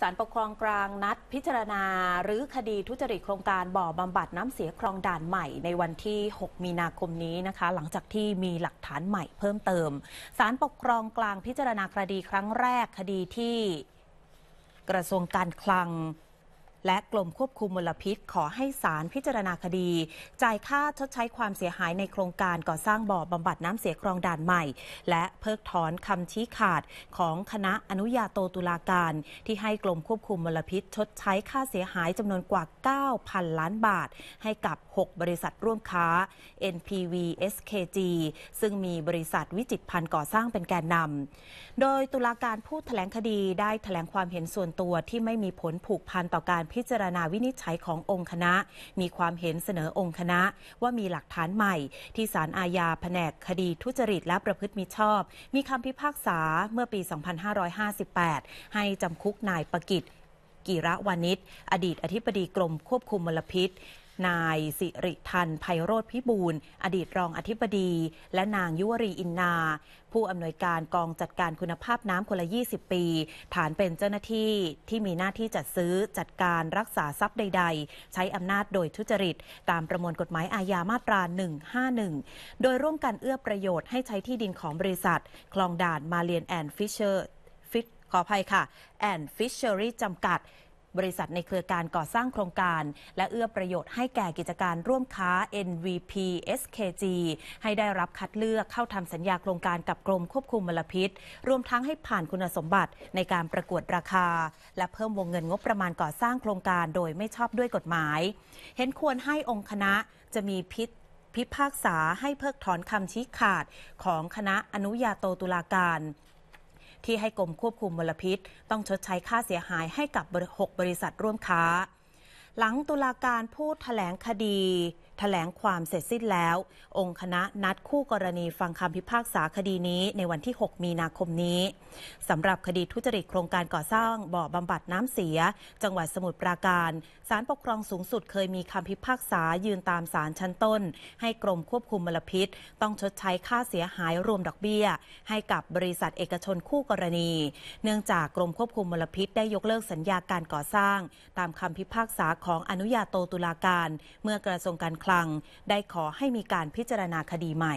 ศาลปกครองกลางนัดพิจารณาหรือคดีทุจริตโครงการบ่อบำบัดน้ำเสียคลองด่านใหม่ ในวันที่ 6 มีนาคมนี้นะคะหลังจากที่มีหลักฐานใหม่เพิ่มเติมศาลปกครองกลางพิจารณาคดีครั้งแรกคดีที่กระทรวงการคลังและกลมควบคุมมลพิษขอให้ศาลพิจารณาคดี จ่ายค่าชดใช้ความเสียหายในโครงการก่อสร้างบ่อบำบัดน้ำเสียคลองด่านใหม่ และเพิกถอนคำชี้ขาดของคณะอนุญาโตตุลาการที่ให้กลมควบคุมมลพิษชดใช้ค่าเสียหายจำนวนกว่า 9,000 ล้านบาท ให้กับ 6 บริษัทร่วมค้า NPV SKG ซึ่งมีบริษัทวิจิตพันธ์ก่อสร้างเป็นแกนนำโดยตุลาการผู้แถลงคดีได้แถลงความเห็นส่วนตัวที่ไม่มีผลผูกพันต่อการพิจารณาวินิจฉัยขององค์คณะ มีความเห็นเสนอองค์คณะ ว่ามีหลักฐานใหม่ ที่ศาลอาญาแผนกคดีทุจริตและประพฤติมิชอบ มีคำพิพากษาเมื่อปี 2558 ให้จำคุกนายประกิตกิระวานิชอดีตอธิบดีกรมควบคุมมลพิษนายสิริทันไพโรธพิบูลอดีตรองอธิบดี และนางยุวรีอินนา ผู้อำนวยการกองจัดการคุณภาพน้ำคนละ 20 ปี ฐานเป็นเจ้าหน้าที่ที่มีหน้าที่จัดซื้อจัดการรักษาทรัพย์ใดๆ ใช้อำนาจโดยทุจริตตามประมวลกฎหมายอาญามาตรา 151 โดยร่วมกันเอื้อประโยชน์ให้ใช้ที่ดินของบริษัท คลองด่านมาเลียนแอนด์ฟิชเชอร์ขออภัยค่ะแอนฟิชเชอรี่จำกัดบริษัทในเครือการก่อสร้างโครงการ และเอื้อประโยชน์ให้แก่กิจการร่วมค้า NVP SKG ให้ได้รับคัดเลือกเข้าทำสัญญาโครงการกับกรมควบคุมมลพิษ รวมทั้งให้ผ่านคุณสมบัติในการประกวดราคา และเพิ่มวงเงินงบประมาณก่อสร้างโครงการโดยไม่ชอบด้วยกฎหมาย เห็นควรให้องค์คณะจะมีพิษพิพากษาให้เพิกถอนคำชี้ขาดของคณะอนุญาโตตุลาการที่ให้กรมควบคุมมลพิษต้องชดใช้ค่าเสียหายให้กับ 6 บริษัทร่วมค้า หลังตุลาการพูดแถลงคดีถแถลงความเสร็จสิ้นแล้ว องค์คณะนัดคู่กรณีฟังคำพิพากษาคดีนี้ในวันที่ 6 มีนาคมนี้สำหรับคดีทุจริตโครงการก่อสร้าง บ่อบำบัดน้ำเสียจังหวัดสมุทรปราการศาลปกครองสูงสุดเคยมีคำพิพากษายืนตามศาลชั้นต้นให้กรมควบคุมมลพิษ ต้องชดใช้ค่าเสียหายรวมดอกเบี้ย ให้กับบริษัทเอกชนคู่กรณี เนื่องจากกรมควบคุมมลพิษได้ยกเลิกสัญญาการก่อสร้าง ตามคำพิพากษาของอนุญาโตตุลาการ เมื่อกระทรวงการลังได้ขอให้มีการพิจารณาคดีใหม่